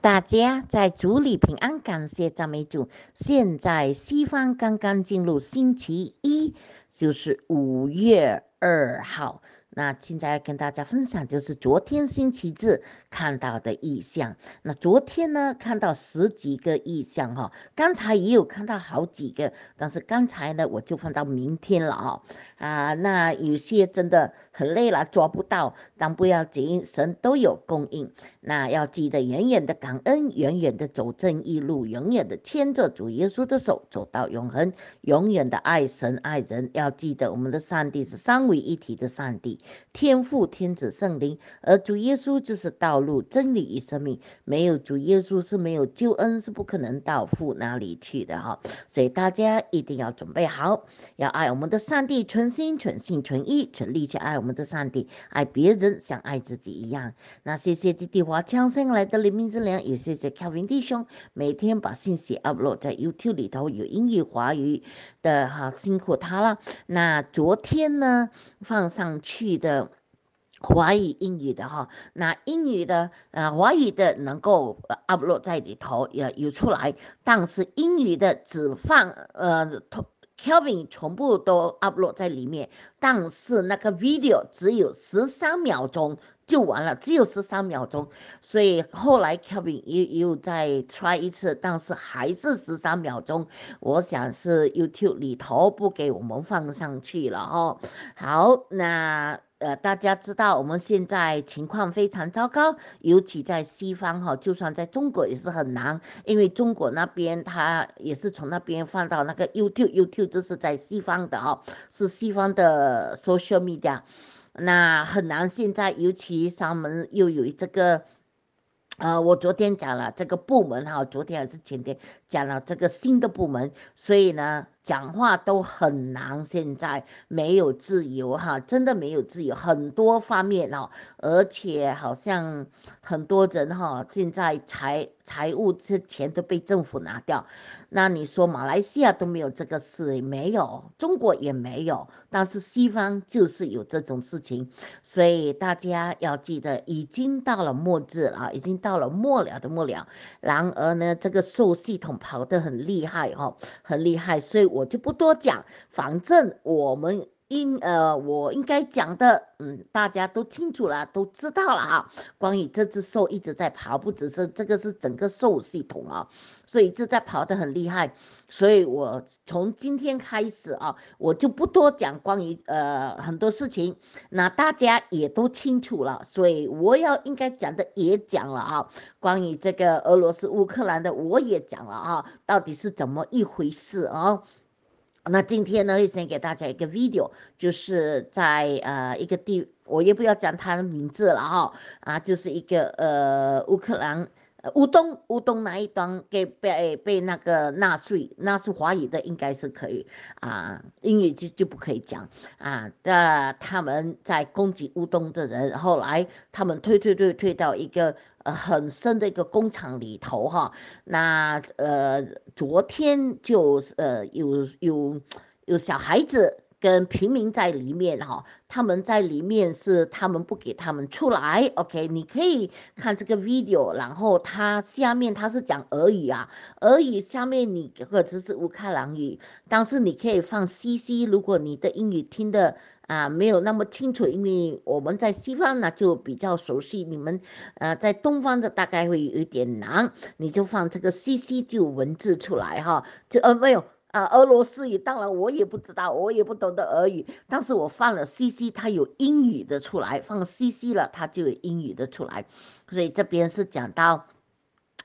大家在主里平安，感谢赞美主。现在西方刚刚进入星期一，就是五月二号。那现在跟大家分享，就是昨天星期日看到的意象。那昨天呢，看到十几个意象哈，刚才也有看到好几个，但是刚才呢，我就放到明天了啊。啊，那有些真的很累了，抓不到，但不要紧，神都有供应。那要记得远远的感恩，远远的走正义路，永远的牵着主耶稣的手，走到永恒，永远的爱神爱人。要记得我们的上帝是三位一体的上帝。天父、天子、圣灵，而主耶稣就是道路、真理与生命。没有主耶稣是没有救恩，是不可能到父那里去的哈。所以大家一定要准备好，要爱我们的上帝，存心、存心、存意、存力去爱我们的上帝，爱别人像爱自己一样。那谢谢弟弟华强上来的黎明之粮，也谢谢 Kevin 弟兄每天把信息 upload 在 YouTube 里头有英语、华语的哈，辛苦他了。那昨天呢，放上去。的华语英语的哈，那英语的呃，华语的能够 upload 在里头也有出来，但是英语的只放呃 Kelvin 全部都 upload 在里面，但是那个 video 只有十三秒钟就完了，只有十三秒钟，所以后来 Kelvin 又又再 try 一次，但是还是十三秒钟，我想是 YouTube 里头不给我们放上去了哦。好，那。呃，大家知道我们现在情况非常糟糕，尤其在西方哈，就算在中国也是很难，因为中国那边他也是从那边放到那个 YouTube，YouTube 就是在西方的哈，是西方的 social media，那很难。现在尤其他们又有这个，呃，我昨天讲了这个部门哈，昨天还是前天。讲了这个新的部门，所以呢，讲话都很难。现在没有自由哈，真的没有自由，很多方面了，而且好像很多人哈，现在财财务这前钱都被政府拿掉。那你说马来西亚都没有这个事，没有中国也没有，但是西方就是有这种事情。所以大家要记得，已经到了末日了，已经到了末了的末了。然而呢，这个受系统。跑得很厉害哦，很厉害，所以我就不多讲。反正我们应呃，我应该讲的，嗯，大家都清楚了，都知道了哈。关于这只兽一直在跑步，只是这个是整个兽系统啊。所以这在跑的很厉害，所以我从今天开始啊，我就不多讲关于呃很多事情，那大家也都清楚了，所以我要应该讲的也讲了啊，关于这个俄罗斯乌克兰的我也讲了啊，到底是怎么一回事啊？那今天呢，先给大家一个 video，就是在呃一个地，我也不要讲他的名字了哈啊，就是一个呃乌克兰。乌东乌东那一端给被被那个纳粹纳粹华裔的应该是可以啊，英语就就不可以讲啊。的他们在攻击乌东的人，后来他们退退退退到一个呃很深的一个工厂里头哈。那呃昨天就呃有有有小孩子。跟平民在里面哈，他们在里面是他们不给他们出来。OK，你可以看这个 video，然后它下面它是讲俄语啊，俄语下面你或只是乌克兰语，但是你可以放 CC，如果你的英语听的啊没有那么清楚，因为我们在西方呢就比较熟悉，你们呃在东方的大概会有点难，你就放这个 CC 就文字出来哈，就呃没有。啊，俄罗斯语当然我也不知道，我也不懂得俄语，但是我放了 CC，它有英语的出来，放 CC 了，它就有英语的出来，所以这边是讲到，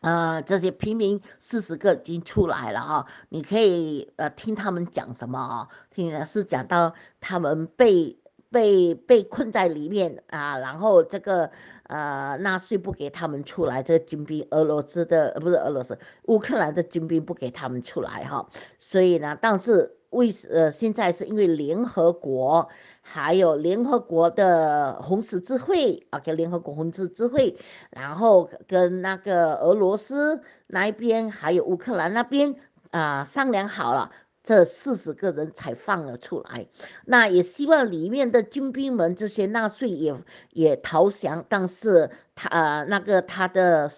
呃，这些平民四十个已经出来了哈，你可以呃听他们讲什么啊，听是讲到他们被。被被困在里面啊，然后这个呃，纳税不给他们出来，这个军兵俄罗斯的不是俄罗斯，乌克兰的军兵不给他们出来哈。所以呢，但是为呃，现在是因为联合国还有联合国的红十字会啊，跟联合国红十字会，然后跟那个俄罗斯那一边还有乌克兰那边啊商量好了。这四十个人才放了出来，那也希望里面的军兵们这些纳粹也也投降，但是他呃那个他的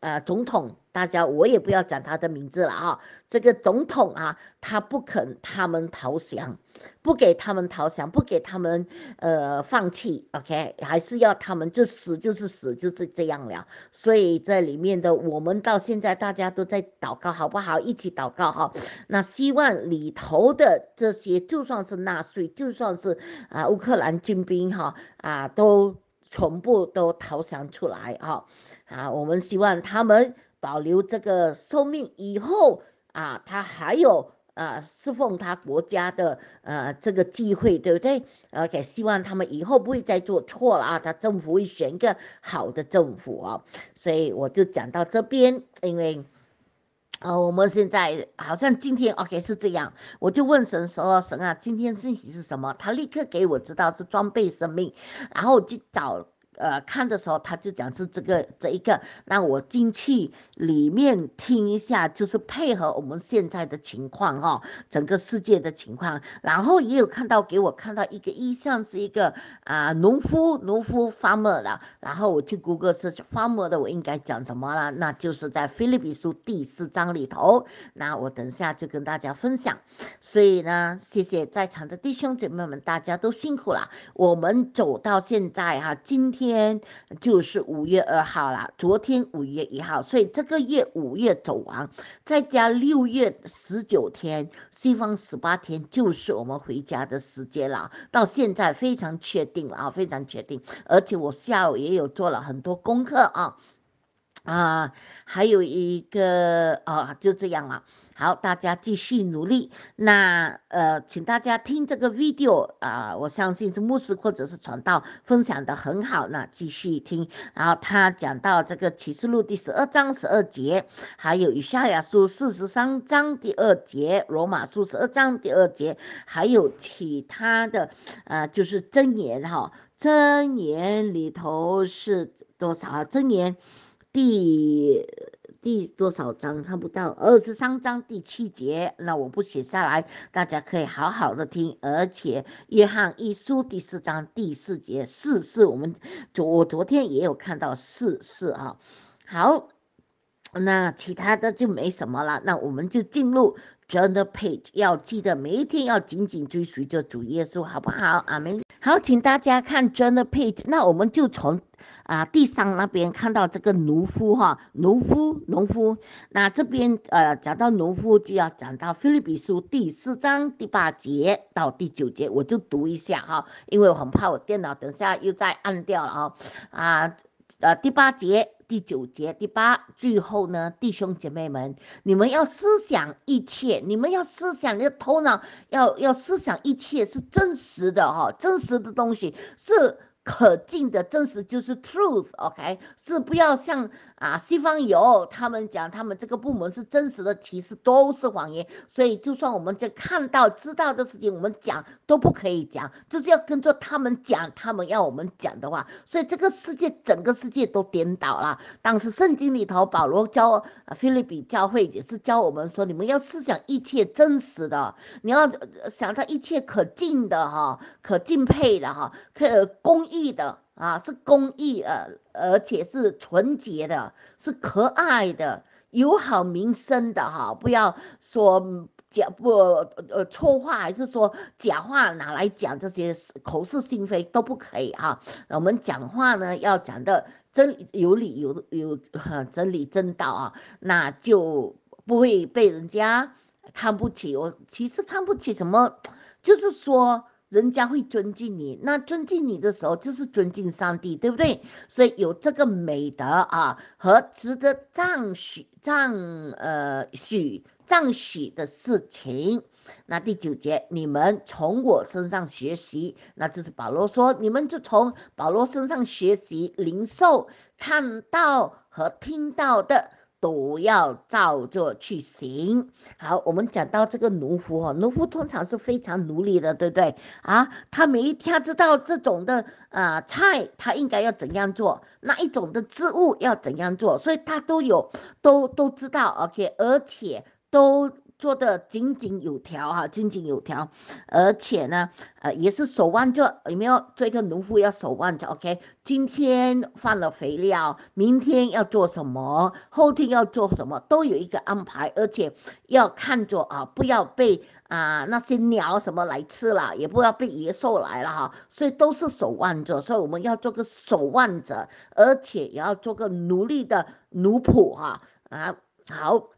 呃总统。大家，我也不要讲他的名字了哈。这个总统啊，他不肯他们投降，不给他们投降，不给他们呃放弃。OK，还是要他们就死就是死，就是这样了。所以这里面的我们到现在大家都在祷告，好不好？一起祷告哈。那希望里头的这些，就算是纳税，就算是啊乌克兰军兵哈啊，都全部都投降出来哈啊。我们希望他们。保留这个生命以后啊，他还有呃侍奉他国家的呃这个机会，对不对？OK，希望他们以后不会再做错了啊。他政府会选一个好的政府哦。所以我就讲到这边，因为呃我们现在好像今天 OK 是这样，我就问神说：“神啊，今天信息是什么？”他立刻给我知道是装备生命，然后去就找。呃，看的时候他就讲是这个这一个，那我进去里面听一下，就是配合我们现在的情况哈，整个世界的情况。然后也有看到给我看到一个意象是一个啊农夫，农夫 farmer 的，然后我去谷歌是索 farmer 的，我应该讲什么了？那就是在《菲律宾书》第四章里头，那我等一下就跟大家分享。所以呢，谢谢在场的弟兄姐妹们，大家都辛苦了，我们走到现在哈，今天。天就是五月二号了，昨天五月一号，所以这个月五月走完，再加六月十九天，西方十八天，就是我们回家的时间了。到现在非常确定了啊，非常确定，而且我下午也有做了很多功课啊啊，还有一个啊，就这样了。好，大家继续努力。那呃，请大家听这个 video 啊，我相信是牧师或者是传道分享的很好。那继续听，然后他讲到这个启示录第十二章十二节，还有以下雅书四十三章第二节，罗马书十二章第二节，还有其他的啊，就是箴言哈，箴言里头是多少？箴言第。第多少章看不到？二十三章第七节，那我不写下来，大家可以好好的听。而且《约翰一书》第四章第四节，四四，我们昨我昨天也有看到四四哈。好，那其他的就没什么了。那我们就进入。j o u r n a page 要记得每一天要紧紧追随着主耶稣，好不好？阿门。好，请大家看 j o u r n a page。那我们就从啊第三那边看到这个农夫哈，农夫，农夫。那这边呃讲到农夫就要讲到《菲律比书》第四章第八节到第九节，我就读一下哈，因为我很怕我电脑等下又再按掉了啊啊呃第八节。第九节第八，最后呢，弟兄姐妹们，你们要思想一切，你们要思想你的头脑，要要思想一切是真实的哈，真实的东西是。可敬的真实就是 truth，OK 是不要像啊西方有他们讲他们这个部门是真实的，其实都是谎言。所以就算我们在看到知道的事情，我们讲都不可以讲，就是要跟着他们讲，他们要我们讲的话。所以这个世界整个世界都颠倒了。当时圣经里头保罗教啊，律宾比教会也是教我们说，你们要思想一切真实的，你要想到一切可敬的哈，可敬佩的哈，可公益。义的啊，是公益，呃，而且是纯洁的，是可爱的，友好民生的哈。不要说假不呃错话，还是说假话拿来讲，这些口是心非都不可以哈。我们讲话呢要讲的真有理有有真理正道啊，那就不会被人家看不起。我其实看不起什么，就是说。人家会尊敬你，那尊敬你的时候就是尊敬上帝，对不对？所以有这个美德啊，和值得赞许、赞呃许、赞许的事情。那第九节，你们从我身上学习，那就是保罗说，你们就从保罗身上学习灵售看到和听到的。都要照着去行。好，我们讲到这个农夫哈，农夫通常是非常努力的，对不对啊？他每一天知道这种的啊菜，他应该要怎样做，那一种的植物要怎样做，所以他都有都都知道，OK，而且都。做的井井有条哈，井井有条，而且呢，呃，也是守望着，有没有做一个农夫要守望着？OK，今天放了肥料，明天要做什么，后天要做什么，都有一个安排，而且要看着啊，不要被啊那些鸟什么来吃了，也不要被野兽来了哈，所以都是守望着，所以我们要做个守望者，而且也要做个努力的奴仆哈啊，好。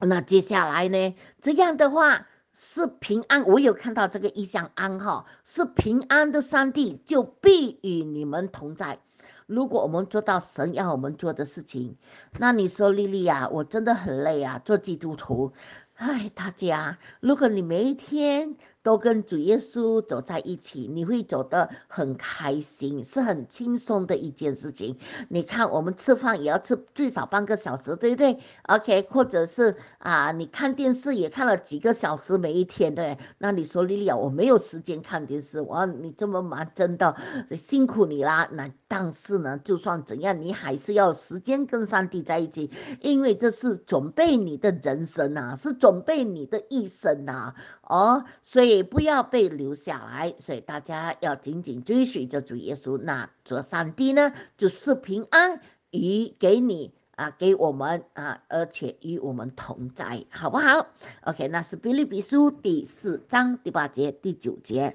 那接下来呢？这样的话是平安。我有看到这个意象安哈，是平安的上帝就必与你们同在。如果我们做到神要我们做的事情，那你说丽丽呀，我真的很累啊，做基督徒。嗨，大家，如果你每一天，都跟主耶稣走在一起，你会走得很开心，是很轻松的一件事情。你看，我们吃饭也要吃最少半个小时，对不对？OK，或者是啊，你看电视也看了几个小时每一天，对。那你说丽丽，我没有时间看电视，我你这么忙，真的辛苦你啦。那但是呢，就算怎样，你还是要时间跟上帝在一起，因为这是准备你的人生啊，是准备你的一生啊。哦，所以不要被留下来，所以大家要紧紧追随着主耶稣。那主上帝呢，就是平安与给你啊，给我们啊，而且与我们同在，好不好？OK，那是《比利比书》第四章第八节第九节。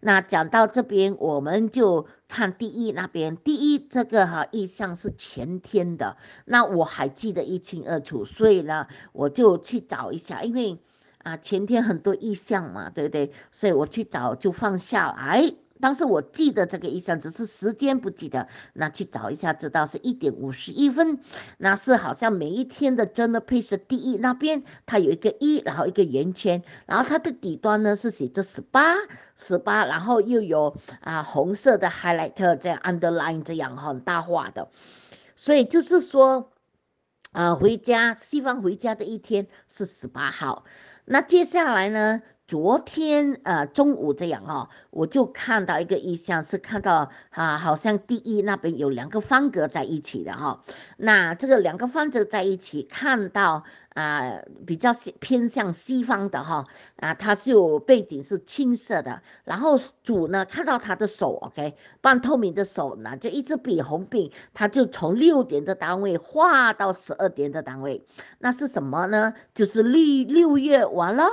那讲到这边，我们就看第一那边。第一这个哈意象是全天的，那我还记得一清二楚，所以呢，我就去找一下，因为。啊，前天很多意向嘛，对不对？所以我去找就放下来。当时我记得这个意向，只是时间不记得。那去找一下，知道是一点五十一分。那是好像每一天的真的配色第一那边，它有一个一，然后一个圆圈，然后它的底端呢是写着十八十八，然后又有啊红色的 highlight 这样 underline 这样很大画的。所以就是说，呃，回家西方回家的一天是十八号。那接下来呢？昨天呃中午这样哈，我就看到一个意象，是看到啊，好像第一那边有两个方格在一起的哈。那这个两个方格在一起，看到啊比较偏向西方的哈啊，它是有背景是青色的。然后主呢看到他的手，OK，半透明的手呢，就一支笔，红笔，他就从六点的单位画到十二点的单位，那是什么呢？就是六六月完了。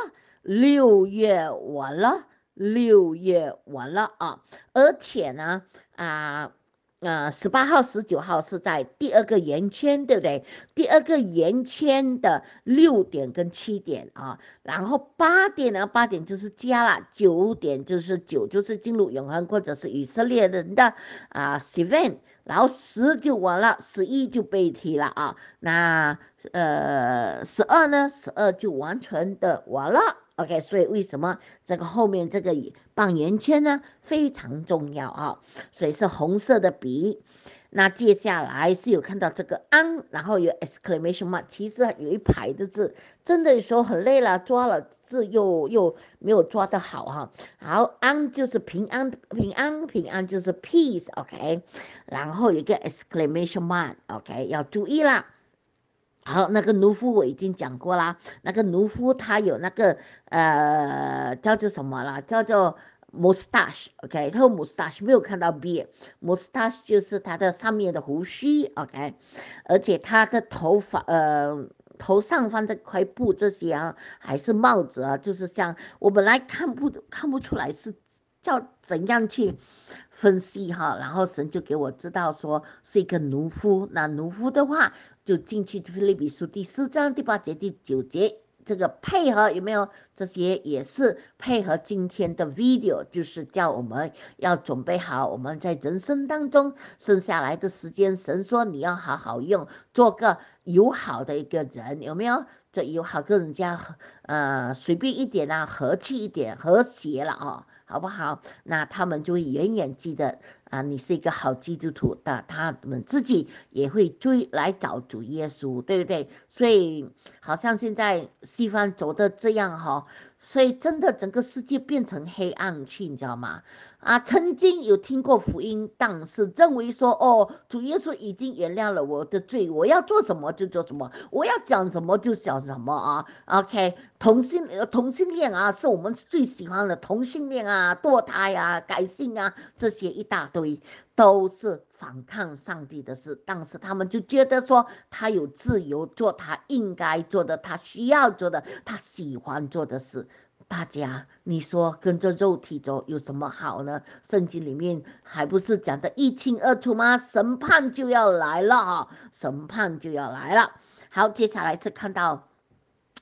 六月完了，六月完了啊！而且呢，啊，啊，十八号、十九号是在第二个圆圈，对不对？第二个圆圈的六点跟七点啊，然后八点呢，八点就是加了，九点就是九，就是进入永恒或者是以色列人的啊，seven，然后十就完了，十一就被踢了啊。那呃，十二呢？十二就完全的完了。OK，所以为什么这个后面这个半圆圈呢？非常重要啊！所以是红色的笔。那接下来是有看到这个安，然后有 exclamation mark，其实有一排的字。真的有时候很累了，抓了字又又没有抓的好哈。好，安就是平安，平安，平安就是 peace，OK。然后一个 exclamation mark，OK，要注意啦。好，那个农夫我已经讲过啦。那个农夫他有那个呃，叫做什么了？叫做 moustache，OK，他后 moustache 没有看到 B，moustache 就是他的上面的胡须，OK，而且他的头发呃，头上方这块布这些啊，还是帽子啊，就是像我本来看不看不出来是。叫怎样去分析哈？然后神就给我知道说是一个农夫。那农夫的话就进去就是利比书第四章第八节第九节，这个配合有没有？这些也是配合今天的 video，就是叫我们要准备好我们在人生当中剩下来的时间。神说你要好好用，做个友好的一个人，有没有？这友好跟人家呃随便一点啦，和气一点，和谐了哦。好不好？那他们就会远远记得啊，你是一个好基督徒那他们自己也会追来找主耶稣，对不对？所以好像现在西方走的这样哈。所以，真的，整个世界变成黑暗去，你知道吗？啊，曾经有听过福音，但是认为说，哦，主耶稣已经原谅了我的罪，我要做什么就做什么，我要讲什么就讲什么啊。OK，同性呃同性恋啊，是我们最喜欢的同性恋啊，堕胎啊，改性啊，这些一大堆。都是反抗上帝的事，但是他们就觉得说他有自由做他应该做的、他需要做的、他喜欢做的事。大家，你说跟着肉体走有什么好呢？圣经里面还不是讲的一清二楚吗？审判就要来了啊！审判就要来了。好，接下来是看到。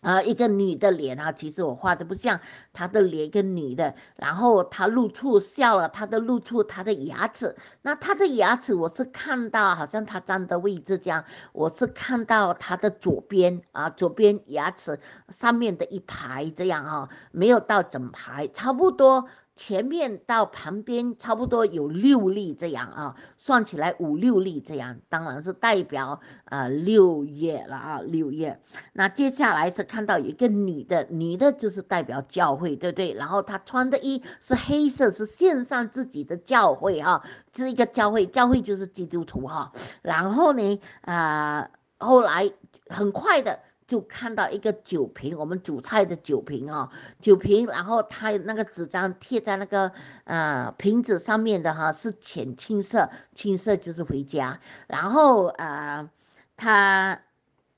啊，一个女的脸啊，其实我画的不像她的脸，一个女的，然后她露出笑了，她的露出她的牙齿，那她的牙齿我是看到，好像她站的位置这样，我是看到她的左边啊，左边牙齿上面的一排这样啊，没有到整排，差不多。前面到旁边差不多有六粒这样啊，算起来五六粒这样，当然是代表呃六月了啊六月。那接下来是看到一个女的，女的就是代表教会，对不对？然后她穿的衣是黑色，是献上自己的教会啊，这一个教会，教会就是基督徒哈。然后呢，啊，后来很快的。就看到一个酒瓶，我们煮菜的酒瓶啊，酒瓶，然后它那个纸张贴在那个呃瓶子上面的哈，是浅青色，青色就是回家，然后啊，它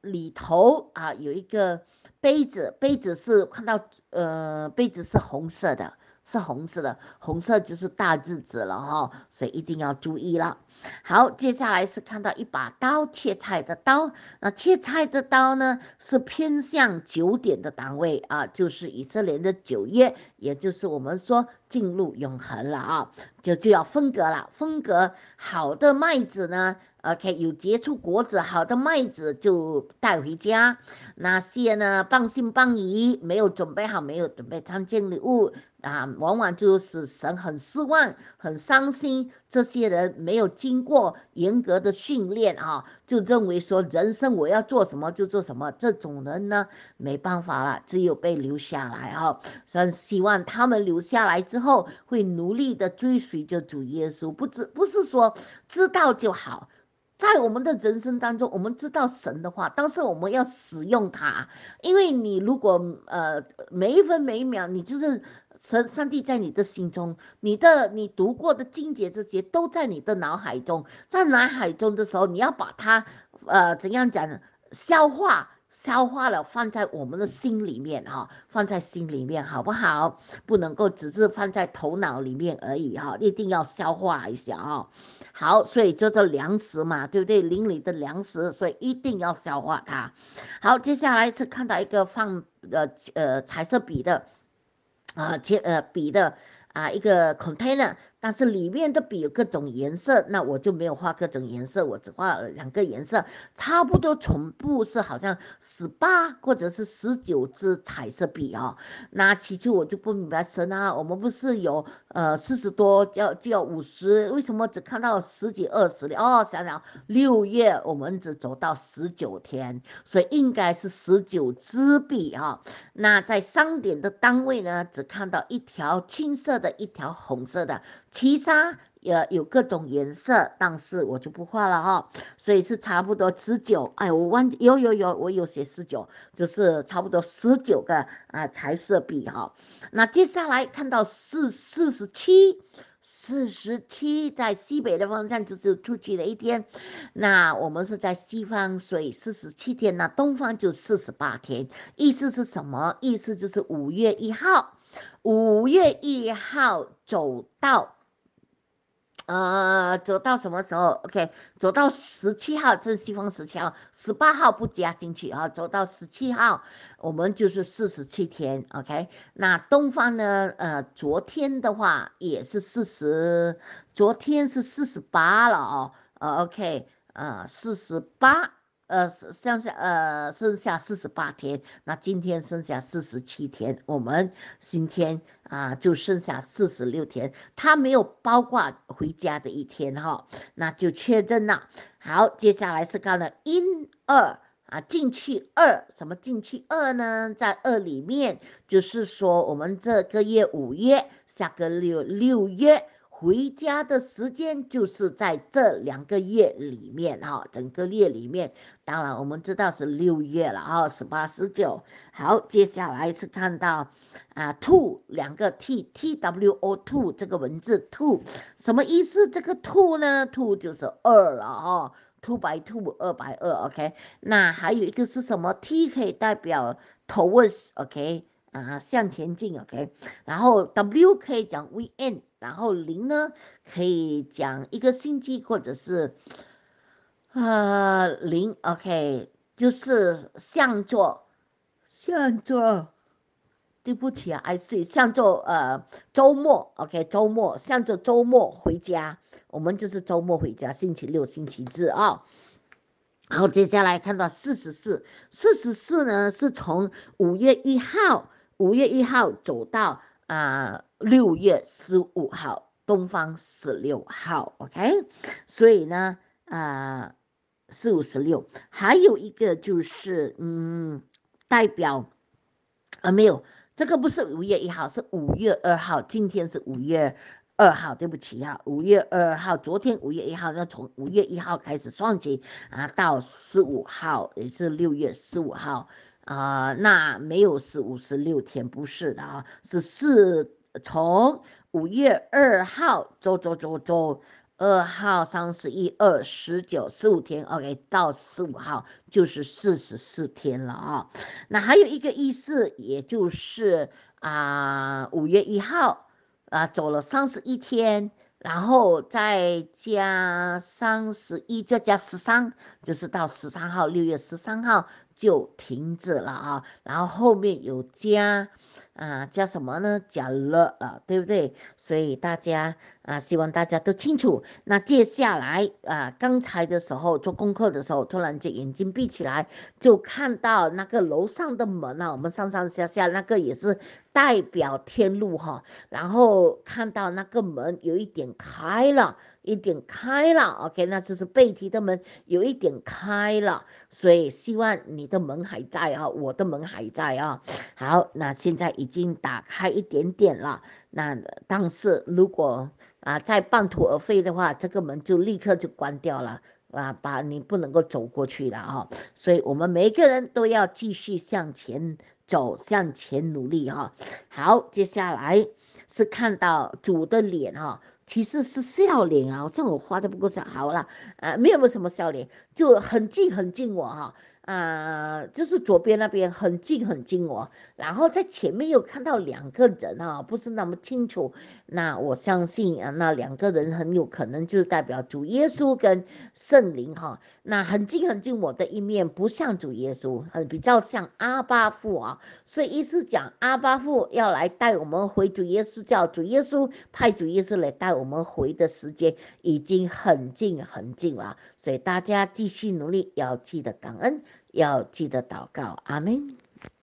里头啊有一个杯子，杯子是看到呃杯子是红色的。是红色的，红色就是大日子了哈，所以一定要注意了。好，接下来是看到一把刀切菜的刀，那切菜的刀呢是偏向九点的档位啊，就是以色列的九月，也就是我们说进入永恒了啊，就就要分隔了，分隔好的麦子呢。OK，有结出果子好的麦子就带回家。那些呢，半信半疑，没有准备好，没有准备参见礼物啊，往往就是神很失望、很伤心。这些人没有经过严格的训练啊，就认为说人生我要做什么就做什么。这种人呢，没办法了，只有被留下来啊。以希望他们留下来之后，会努力的追随着主耶稣，不知不是说知道就好。在我们的人生当中，我们知道神的话，但是我们要使用它。因为你如果呃每一分每一秒，你就是神上帝在你的心中，你的你读过的经节这些都在你的脑海中，在脑海中的时候，你要把它呃怎样讲呢？消化消化了，放在我们的心里面哈，放在心里面好不好？不能够只是放在头脑里面而已哈，一定要消化一下哈。好，所以就做粮食嘛，对不对？邻里的粮食，所以一定要消化它。好，接下来是看到一个放呃呃彩色笔的啊，铅呃笔的啊一个 container。但是里面的笔有各种颜色，那我就没有画各种颜色，我只画了两个颜色，差不多全部是好像十八或者是十九支彩色笔哦。那其次我就不明白，神啊，我们不是有呃四十多，要就要五十，为什么只看到十几二十的？哦，想想六月我们只走到十九天，所以应该是十九支笔啊。那在商点的单位呢，只看到一条青色的，一条红色的。其他也有各种颜色，但是我就不画了哈，所以是差不多十九。哎，我忘记有有有，我有写十九，就是差不多十九个啊彩色笔哈。那接下来看到四四十七，四十七在西北的方向就是出去的一天。那我们是在西方，所以四十七天那东方就四十八天。意思是什么？意思就是五月一号，五月一号走到。呃，走到什么时候？OK，走到十七号，这是西方十七号，十八号不加进去啊。走到十七号，我们就是四十七天，OK。那东方呢？呃，昨天的话也是四十，昨天是四十八了哦，OK，呃，四十八。呃，剩下呃，剩下四十八天，那今天剩下四十七天，我们今天啊就剩下四十六天，他没有包括回家的一天哈，那就确认了。好，接下来是看了二啊，进去二，什么进去二呢？在二里面，就是说我们这个月五月，下个六六月。回家的时间就是在这两个月里面哈，整个月里面，当然我们知道是六月了哈，十八、十九。好，接下来是看到啊，two 两个 t t w o two 这个文字 two 什么意思？这个 two 呢，two 就是二了哈，two by two，二百二。OK，那还有一个是什么？t 可以代表 towards，OK，啊，向前进，OK。然后 w 可以讲 vn。然后零呢，可以讲一个星期，或者是，呃，零，OK，就是向左，向左。对不起，I 啊 see，向左，呃，周末，OK，周末，向左，周末回家。我们就是周末回家，星期六、星期日啊。好，接下来看到四十四，四十四呢是从五月一号，五月一号走到。啊，六月十五号，东方十六号，OK。所以呢，呃，四五十六，还有一个就是，嗯，代表啊，没有，这个不是五月一号，是五月二号。今天是五月二号，对不起啊，五月二号。昨天五月一号，要从五月一号开始算起啊，到十五号也是六月十五号。啊，那没有是五十六天，不是的啊，是四从五月二号，周周周周二号，三十一二十九十五天，OK，到十五号就是四十四天了啊。那还有一个意思，也就是啊五月一号啊走了三十一天，然后再加三十一再加十三，就是到十三号，六月十三号。就停止了啊，然后后面有加，啊加什么呢？加了啊，对不对？所以大家啊，希望大家都清楚。那接下来啊，刚才的时候做功课的时候，突然间眼睛闭起来，就看到那个楼上的门啊，我们上上下下那个也是代表天路哈，然后看到那个门有一点开了。一点开了，OK，那就是背提的门有一点开了，所以希望你的门还在啊，我的门还在啊。好，那现在已经打开一点点了，那但是如果啊再半途而废的话，这个门就立刻就关掉了啊，把你不能够走过去了啊。所以我们每一个人都要继续向前走，向前努力哈。好，接下来是看到主的脸哈。其实是笑脸啊，好像我画的不够少。好了，呃，没有没有什么笑脸，就很近很近我哈，呃，就是左边那边很近很近我，然后在前面又看到两个人哈，不是那么清楚。那我相信啊，那两个人很有可能就是代表主耶稣跟圣灵哈。那很近很近，我的一面不像主耶稣，很比较像阿巴父啊。所以意思讲，阿巴父要来带我们回主耶稣教，主耶稣派主耶稣来带我们回的时间已经很近很近了。所以大家继续努力，要记得感恩，要记得祷告。阿门。